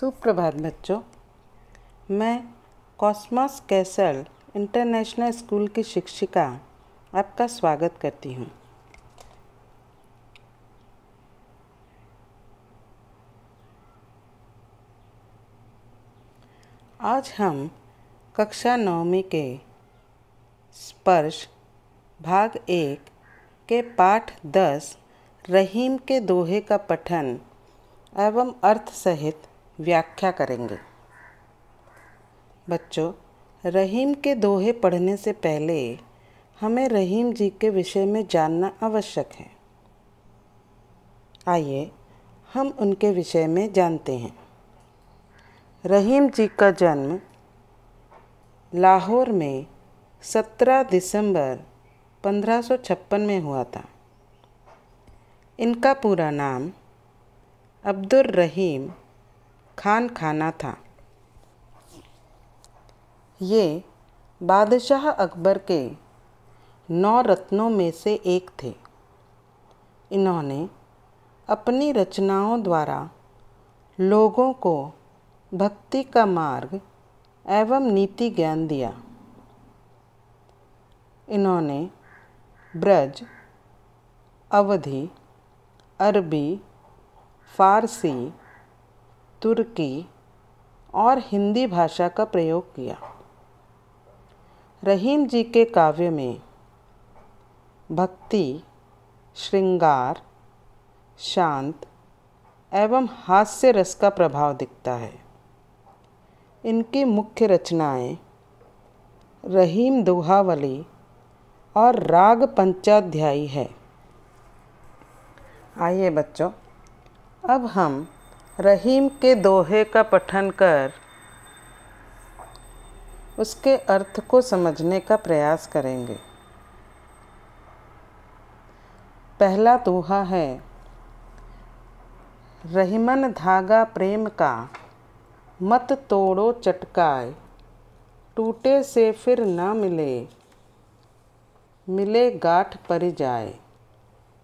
सुप्रभात बच्चों मैं कॉस्मास कैसल इंटरनेशनल स्कूल की शिक्षिका आपका स्वागत करती हूँ आज हम कक्षा नौवीं के स्पर्श भाग एक के पाठ दस रहीम के दोहे का पठन एवं अर्थ सहित व्याख्या करेंगे बच्चों रहीम के दोहे पढ़ने से पहले हमें रहीम जी के विषय में जानना आवश्यक है आइए हम उनके विषय में जानते हैं रहीम जी का जन्म लाहौर में 17 दिसंबर 1556 में हुआ था इनका पूरा नाम अब्दुल रहीम खान खाना था ये बादशाह अकबर के नौ रत्नों में से एक थे इन्होंने अपनी रचनाओं द्वारा लोगों को भक्ति का मार्ग एवं नीति ज्ञान दिया इन्होंने ब्रज अवधि अरबी फारसी तुर्की और हिंदी भाषा का प्रयोग किया रहीम जी के काव्य में भक्ति श्रृंगार शांत एवं हास्य रस का प्रभाव दिखता है इनकी मुख्य रचनाएं रहीम दोहावली और राग पंचाध्यायी है आइए बच्चों अब हम रहीम के दोहे का पठन कर उसके अर्थ को समझने का प्रयास करेंगे पहला दोहा है रहीमन धागा प्रेम का मत तोड़ो चटकाए टूटे से फिर ना मिले मिले गाठ पर जाए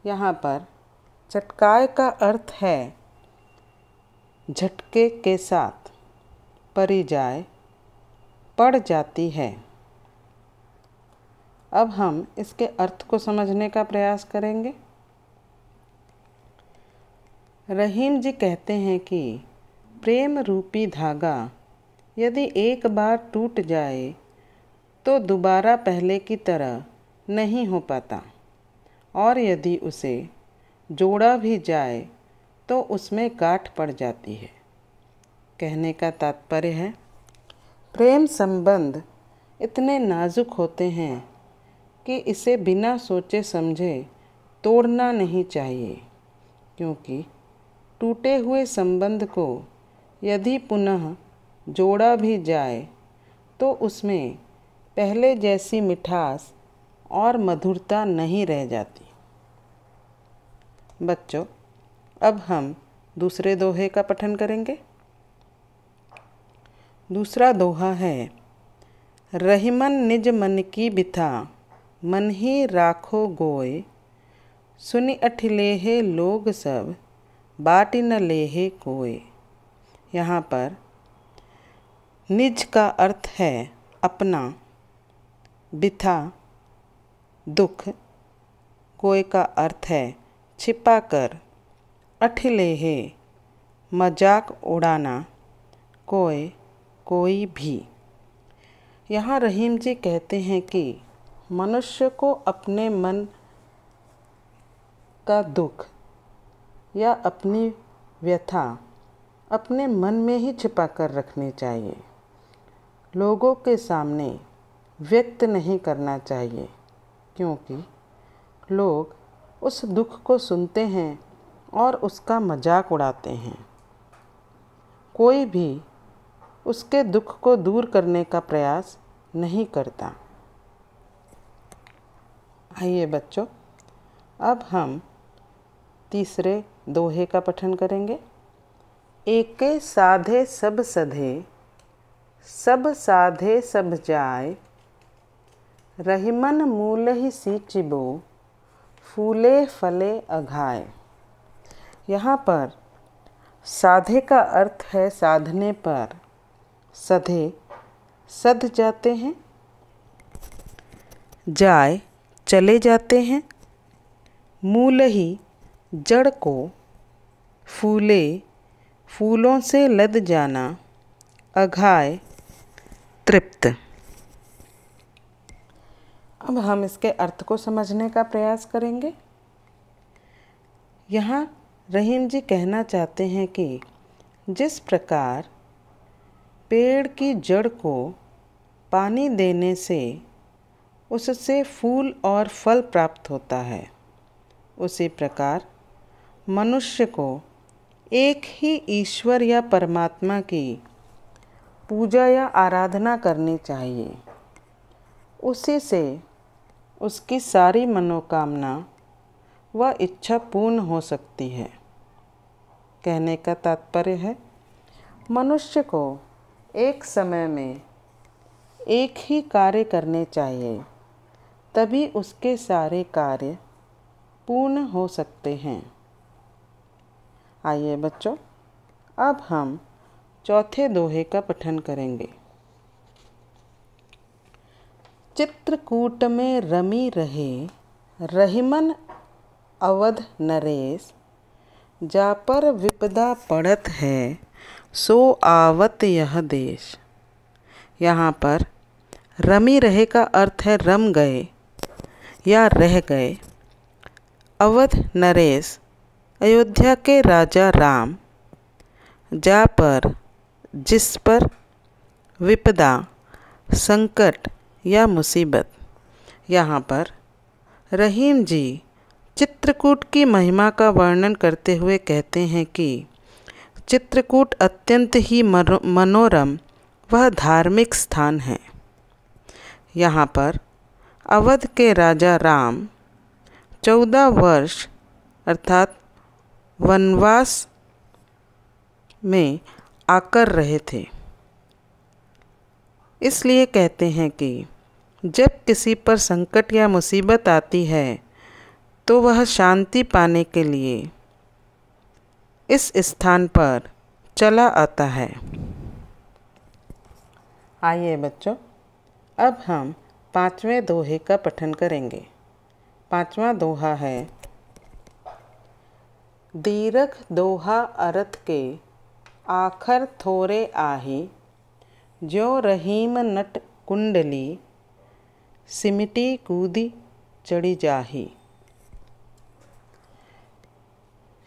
यहाँ पर चटकाए का अर्थ है झटके के साथ परिजाय पड़ जाती है अब हम इसके अर्थ को समझने का प्रयास करेंगे रहीम जी कहते हैं कि प्रेम रूपी धागा यदि एक बार टूट जाए तो दोबारा पहले की तरह नहीं हो पाता और यदि उसे जोड़ा भी जाए तो उसमें गाठ पड़ जाती है कहने का तात्पर्य है प्रेम संबंध इतने नाजुक होते हैं कि इसे बिना सोचे समझे तोड़ना नहीं चाहिए क्योंकि टूटे हुए संबंध को यदि पुनः जोड़ा भी जाए तो उसमें पहले जैसी मिठास और मधुरता नहीं रह जाती बच्चों अब हम दूसरे दोहे का पठन करेंगे दूसरा दोहा है रहीमन निज मन की बिथा मन ही राखो गोय सुनि अठिलेहे लोग सब बाटी न लेहे कोय यहाँ पर निज का अर्थ है अपना बिथा दुख गोय का अर्थ है छिपा कर अठिले है मजाक उड़ाना कोई कोई भी यहाँ रहीम जी कहते हैं कि मनुष्य को अपने मन का दुख या अपनी व्यथा अपने मन में ही छिपा कर रखनी चाहिए लोगों के सामने व्यक्त नहीं करना चाहिए क्योंकि लोग उस दुख को सुनते हैं और उसका मजाक उड़ाते हैं कोई भी उसके दुख को दूर करने का प्रयास नहीं करता आइए बच्चों अब हम तीसरे दोहे का पठन करेंगे एके साधे सब सधे सब साधे सब जाए रहिमन मूल ही सी चिबो फूले फले अघाए यहाँ पर साधे का अर्थ है साधने पर सधे सध जाते हैं जाए चले जाते हैं मूल ही जड़ को फूले फूलों से लद जाना अघाय तृप्त अब हम इसके अर्थ को समझने का प्रयास करेंगे यहाँ रहीम जी कहना चाहते हैं कि जिस प्रकार पेड़ की जड़ को पानी देने से उससे फूल और फल प्राप्त होता है उसी प्रकार मनुष्य को एक ही ईश्वर या परमात्मा की पूजा या आराधना करनी चाहिए उसी से उसकी सारी मनोकामना व इच्छा पूर्ण हो सकती है कहने का तात्पर्य है मनुष्य को एक समय में एक ही कार्य करने चाहिए तभी उसके सारे कार्य पूर्ण हो सकते हैं आइए बच्चों अब हम चौथे दोहे का पठन करेंगे चित्रकूट में रमी रहे रहीमन अवध नरेश जा पर विपदा पड़त है सो आवत यह देश यहाँ पर रमी रहे का अर्थ है रम गए या रह गए अवध नरेश अयोध्या के राजा राम जा पर जिस पर विपदा संकट या मुसीबत यहाँ पर रहीम जी चित्रकूट की महिमा का वर्णन करते हुए कहते हैं कि चित्रकूट अत्यंत ही मनोरम वह धार्मिक स्थान है यहाँ पर अवध के राजा राम चौदह वर्ष अर्थात वनवास में आकर रहे थे इसलिए कहते हैं कि जब किसी पर संकट या मुसीबत आती है तो वह शांति पाने के लिए इस स्थान पर चला आता है आइए बच्चों अब हम पांचवें दोहे का पठन करेंगे पांचवा दोहा है दीर्घ दोहा अरत के आखर थोरे आही जो रहीम नट कुंडली सिमटी कूदी चढ़ी जाही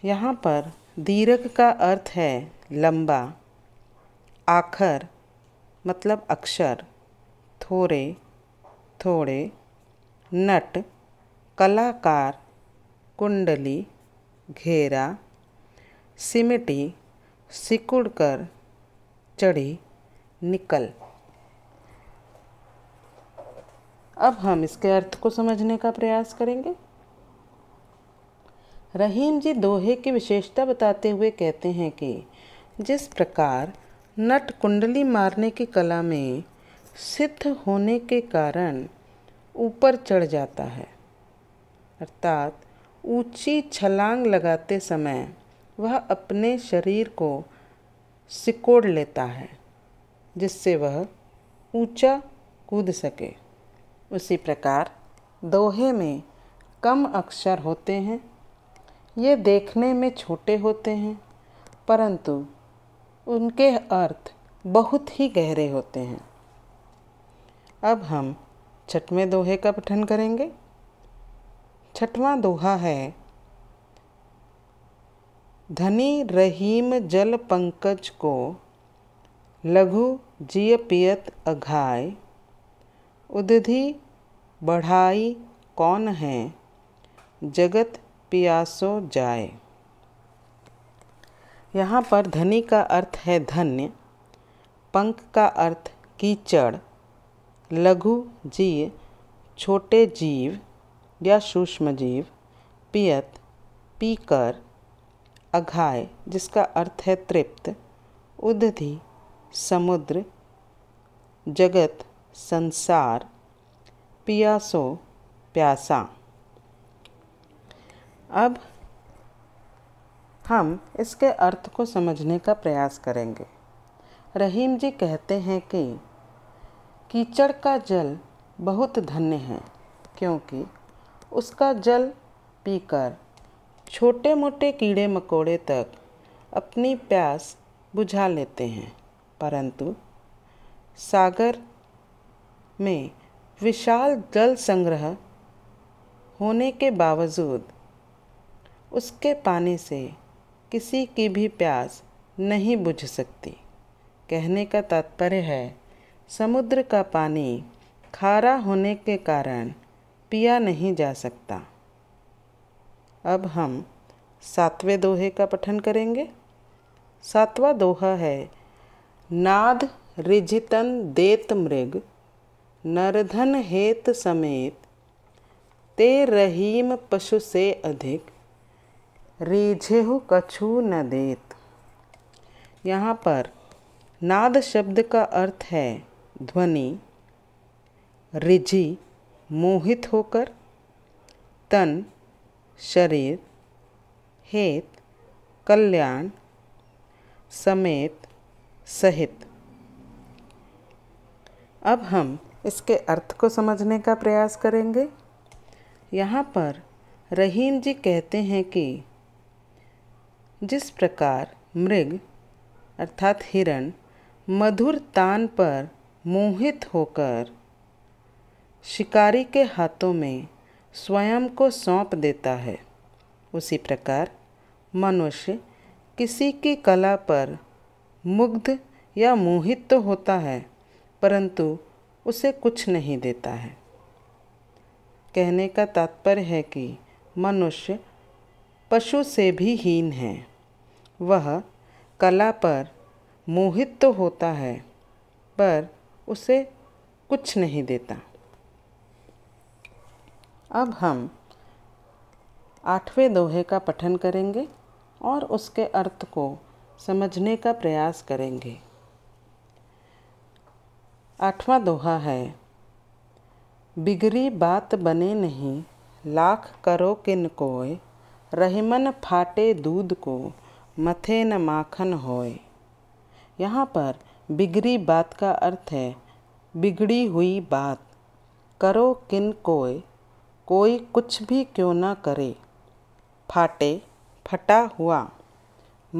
यहाँ पर दीर्घ का अर्थ है लंबा आखर मतलब अक्षर थोड़े थोड़े नट कलाकार कुंडली घेरा सिमटी सिकुड़ कर चढ़ी निकल अब हम इसके अर्थ को समझने का प्रयास करेंगे रहीम जी दोहे की विशेषता बताते हुए कहते हैं कि जिस प्रकार नट कुंडली मारने की कला में सिद्ध होने के कारण ऊपर चढ़ जाता है अर्थात ऊंची छलांग लगाते समय वह अपने शरीर को सिकोड़ लेता है जिससे वह ऊंचा कूद सके उसी प्रकार दोहे में कम अक्षर होते हैं ये देखने में छोटे होते हैं परंतु उनके अर्थ बहुत ही गहरे होते हैं अब हम छठवें दोहे का पठन करेंगे छठवां दोहा है धनी रहीम जल पंकज को लघु जिय पियत अघाय उदधि बढ़ाई कौन है जगत पियासो जाए यहाँ पर धनी का अर्थ है धन्य पंख का अर्थ कीचड़ लघु जीव छोटे जीव या सूक्ष्म जीव पियत पीकर अघाय जिसका अर्थ है तृप्त उदधि समुद्र जगत संसार पियासो प्यासा अब हम इसके अर्थ को समझने का प्रयास करेंगे रहीम जी कहते हैं कि कीचड़ का जल बहुत धन्य है क्योंकि उसका जल पीकर छोटे मोटे कीड़े मकोड़े तक अपनी प्यास बुझा लेते हैं परंतु सागर में विशाल जल संग्रह होने के बावजूद उसके पानी से किसी की भी प्यास नहीं बुझ सकती कहने का तात्पर्य है समुद्र का पानी खारा होने के कारण पिया नहीं जा सकता अब हम सातवें दोहे का पठन करेंगे सातवां दोहा है नाद रिजितन देत मृग नरधन हेत समेत ते रहीम पशु से अधिक रेझे हो कछु न देत यहाँ पर नाद शब्द का अर्थ है ध्वनि रिझी मोहित होकर तन शरीर हेत कल्याण समेत सहित अब हम इसके अर्थ को समझने का प्रयास करेंगे यहाँ पर रहीम जी कहते हैं कि जिस प्रकार मृग अर्थात हिरण मधुर तान पर मोहित होकर शिकारी के हाथों में स्वयं को सौंप देता है उसी प्रकार मनुष्य किसी की कला पर मुग्ध या मोहित तो होता है परंतु उसे कुछ नहीं देता है कहने का तात्पर्य है कि मनुष्य पशु से भी हीन है वह कला पर मोहित तो होता है पर उसे कुछ नहीं देता अब हम आठवें दोहे का पठन करेंगे और उसके अर्थ को समझने का प्रयास करेंगे आठवां दोहा है बिगड़ी बात बने नहीं लाख करो किन कोय रहीमन फाटे दूध को मथे न माखन होए यहाँ पर बिगड़ी बात का अर्थ है बिगड़ी हुई बात करो किन कोय कोई कुछ भी क्यों ना करे फाटे फटा हुआ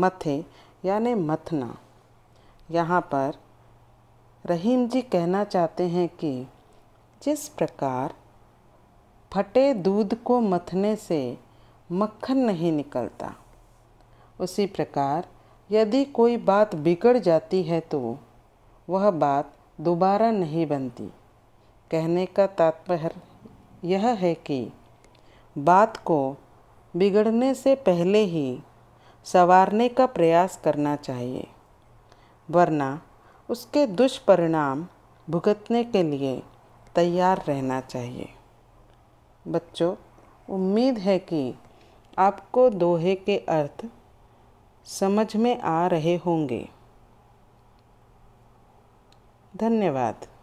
मथे यानि मथना यहाँ पर रहीम जी कहना चाहते हैं कि जिस प्रकार फटे दूध को मथने से मक्खन नहीं निकलता उसी प्रकार यदि कोई बात बिगड़ जाती है तो वह बात दोबारा नहीं बनती कहने का तात्पर्य यह है कि बात को बिगड़ने से पहले ही संवारने का प्रयास करना चाहिए वरना उसके दुष्परिणाम भुगतने के लिए तैयार रहना चाहिए बच्चों उम्मीद है कि आपको दोहे के अर्थ समझ में आ रहे होंगे धन्यवाद